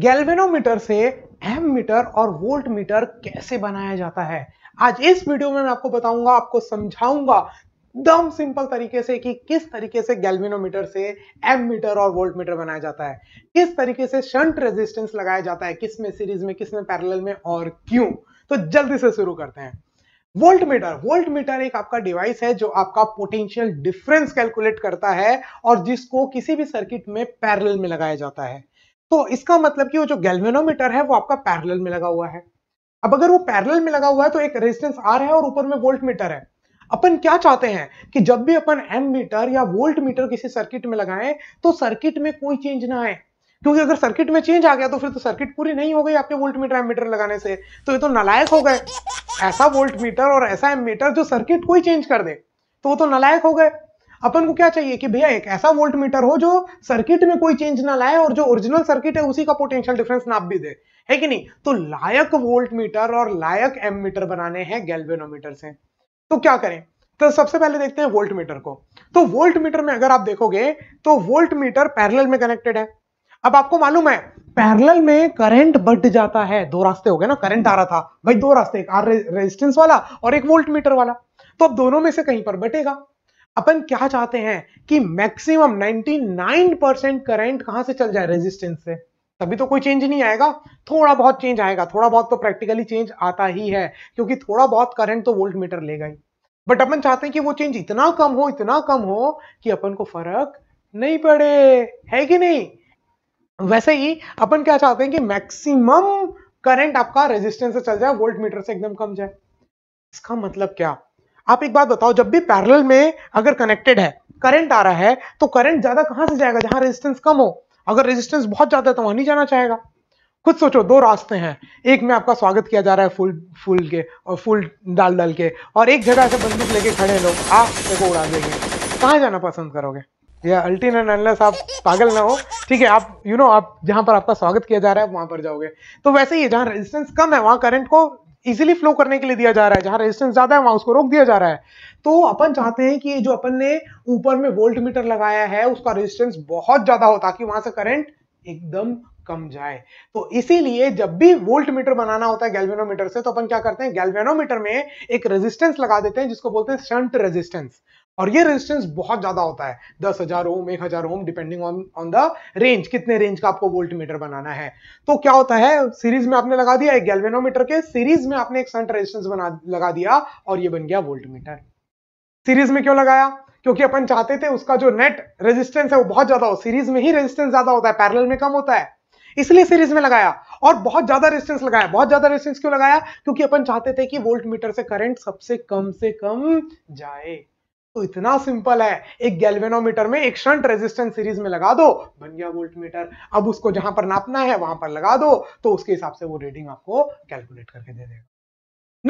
galvanometer से ammeter और voltmeter कैसे बनाया जाता है आज इस वीडियो में मैं आपको बताऊंगा आपको समझाऊंगा एकदम सिंपल तरीके से कि किस तरीके से गैल्वेनोमीटर से एम मीटर और वोल्ट मीटर बनाया जाता है किस तरीके से शंट रेजिस्टेंस लगाया जाता है किस में सीरीज में किस में पैरेलल में और क्यों तो जल्दी से शुरू करते हैं वोल्ट मीटर वोल्ट मीटर एक आपका डिवाइस है जो आपका पोटेंशियल डिफरेंस कैलकुलेट करता है और जिसको किसी भी सर्किट में पैरेलल में लगाया जाता है तो इसका मतलब कि वो जो गैल्वेनोमीटर है वो आपका पैरेलल में लगा हुआ है अब अगर वो पैरेलल में लगा हुआ है तो एक रेजिस्टेंस आर है और ऊपर में वोल्ट मीटर है अपन क्या चाहते हैं कि जब भी अपन एम मीटर या वोल्ट मीटर किसी सर्किट में लगाएं तो सर्किट में कोई चेंज ना आए क्योंकि अगर सर्किट में चेंज आ गया तो फिर तो सर्किट पूरी नहीं हो गई आपके वोल्ट मीटर एम मीटर लगाने से तो ये तो नालायक हो गए ऐसा वोल्ट मीटर और ऐसा एम मीटर जो सर्किट को ही चेंज कर दे तो वो तो नालायक हो गए अपन को क्या चाहिए कि भैया एक ऐसा वोल्ट मीटर हो जो सर्किट में कोई चेंज ना लाए और जो ओरिजिनल सर्किट है उसी का पोटेंशियल डिफरेंस नाप भी दे है कि नहीं तो लायक वोल्ट मीटर और लायक एम मीटर बनाने हैं गैल्वेनोमीटर से तो क्या करें तो सबसे पहले देखते हैं वोल्ट मीटर को तो वोल्ट मीटर में अगर आप देखोगे तो वोल्ट मीटर पैरेलल में कनेक्टेड है अब आपको मालूम है पैरेलल में करंट बढ़ जाता है दो रास्ते हो गए ना करंट आ रहा था भाई दो रास्ते एक आर रेजिस्टेंस वाला और एक वोल्ट मीटर वाला तो अब दोनों में से कहीं पर बटेगा अपन क्या चाहते हैं कि मैक्सिमम 99 परसेंट करेंट कहां से चल जाए रेजिस्टेंस से तभी तो कोई चेंज नहीं आएगा थोड़ा बहुत चेंज आएगा थोड़ा बहुत तो प्रैक्टिकली चेंज आता ही है क्योंकि थोड़ा बहुत करंट तो वोल्ट मीटर लेगा ही बट अपन चाहते हैं कि वो चेंज इतना कम हो इतना कम हो कि अपन को फर्क नहीं पड़े है कि नहीं वैसे ही अपन क्या चाहते हैं कि मैक्सिमम करंट आपका रेजिस्टेंस से चल जाए वोल्ट मीटर से एकदम कम जाए इसका मतलब क्या आप एक बात बताओ जब भी पैरेलल में अगर कनेक्टेड है करंट आ रहा है तो करंट ज्यादा कहां से जाएगा जहां रेजिस्टेंस कम हो अगर रेजिस्टेंस बहुत ज्यादा है तो वहां नहीं जाना चाहेगा खुद सोचो दो रास्ते हैं एक में आपका स्वागत किया जा रहा है फूल फूल के और फूल डाल डाल के और एक जगह से बंदूक लेके खड़े लोग आप को उड़ा देंगे कहाँ जाना पसंद करोगे या अल्टीन एंड अनलेस आप पागल ना हो ठीक है आप यू you नो know, आप जहां पर आपका स्वागत किया जा रहा है वहां पर जाओगे तो वैसे ही जहां रेजिस्टेंस कम है वहां करंट को इजिली फ्लो करने के लिए दिया जा रहा है जहां रेजिस्टेंस ज्यादा है वहां उसको रोक दिया जा रहा है तो अपन चाहते हैं कि जो अपन ने ऊपर में वोल्ट मीटर लगाया है उसका रेजिस्टेंस बहुत ज्यादा हो ताकि वहां से करंट एकदम कम जाए तो इसीलिए जब भी वोल्ट मीटर बनाना होता है गैल्वेनोमीटर से तो अपन क्या करते हैं गैल्वेनोमीटर में एक रेजिस्टेंस लगा देते हैं जिसको बोलते हैं शंट रेजिस्टेंस और ये रेजिस्टेंस बहुत ज्यादा होता है दस हजार ओम एक हजार ohm depending on on the range कितने रेंज का आपको वोल्ट मीटर बनाना है तो क्या होता है सीरीज में आपने लगा दिया एक गैल्वेनोमीटर के सीरीज में आपने एक संट रेजिस्टेंस बना लगा दिया और ये बन गया वोल्ट मीटर सीरीज में क्यों लगाया क्योंकि अपन चाहते थे उसका जो नेट रेजिस्टेंस है वो बहुत ज्यादा हो सीरीज में ही रेजिस्टेंस ज्यादा होता है पैरेलल में कम होता है इसलिए सीरीज में लगाया और बहुत ज्यादा रेजिस्टेंस लगाया बहुत ज्यादा रेजिस्टेंस क्यों लगाया क्योंकि अपन चाहते थे कि वोल्ट मीटर से करंट सबसे कम से कम जाए तो इतना सिंपल है एक गैल्वेनोमीटर में एक शंट रेजिस्टेंस सीरीज में लगा दो बन गया वोल्ट मीटर अब उसको जहां पर नापना है वहां पर लगा दो तो उसके हिसाब से वो रीडिंग आपको कैलकुलेट करके दे देगा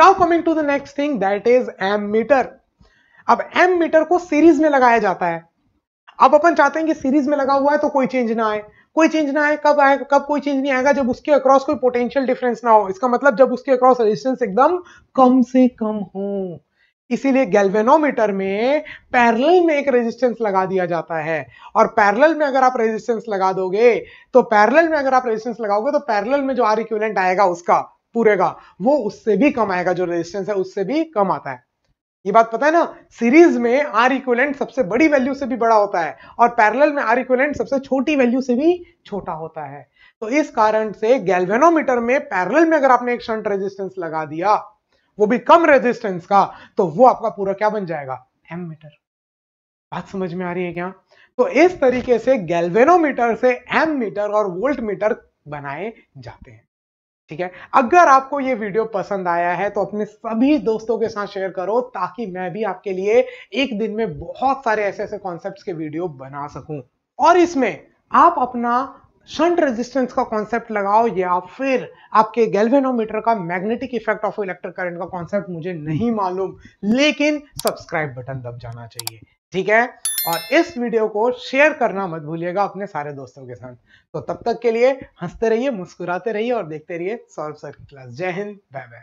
now coming to the next thing that is ammeter अब एम मीटर को सीरीज में लगाया जाता है अब अपन चाहते हैं कि सीरीज में लगा हुआ है तो कोई चेंज ना आए कोई चेंज ना आए कब आए कब कोई चेंज नहीं आएगा जब उसके अक्रॉस कोई पोटेंशियल डिफरेंस ना हो इसका मतलब जब उसके अक्रॉस रेजिस्टेंस एकदम कम से कम हो इसीलिए गैल्वेनोमीटर में पैरेलल में एक रेजिस्टेंस लगा दिया जाता है और पैरेलल में अगर आप रेजिस्टेंस लगा दोगे तो पैरेलल में अगर आप रेजिस्टेंस लगाओगे तो पैरेलल में जो आर इक्विवेलेंट आएगा उसका पूरे का वो उससे भी कम आएगा जो रेजिस्टेंस है उससे भी कम आता है ये बात पता है ना सीरीज में आर इक्विवेलेंट सबसे बड़ी वैल्यू से भी बड़ा होता है और पैरेलल में आर इक्विवेलेंट सबसे छोटी वैल्यू से भी छोटा होता है तो इस कारण से गैल्वेनोमीटर में पैरेलल में अगर आपने एक शंट रेजिस्टेंस लगा दिया वो भी कम रेजिस्टेंस का तो वो आपका पूरा क्या बन जाएगा एम मीटर बात समझ में आ रही है क्या तो इस तरीके से गैल्वेनोमीटर से एम मीटर और वोल्ट मीटर बनाए जाते हैं ठीक है अगर आपको ये वीडियो पसंद आया है तो अपने सभी दोस्तों के साथ शेयर करो ताकि मैं भी आपके लिए एक दिन में बहुत सारे ऐसे ऐसे कॉन्सेप्ट्स के वीडियो बना सकूं और इसमें आप अपना शंट रेजिस्टेंस का कॉन्सेप्ट लगाओ या फिर आपके गैल्वेनोमीटर का magnetic effect of electric current का कॉन्सेप्ट मुझे नहीं मालूम लेकिन सब्सक्राइब बटन दब जाना चाहिए ठीक है और इस वीडियो को शेयर करना मत भूलिएगा अपने सारे दोस्तों के साथ तो तब तक के लिए हंसते रहिए मुस्कुराते रहिए और देखते रहिए सॉल्व सर क्लास जय हिंद बाय बाय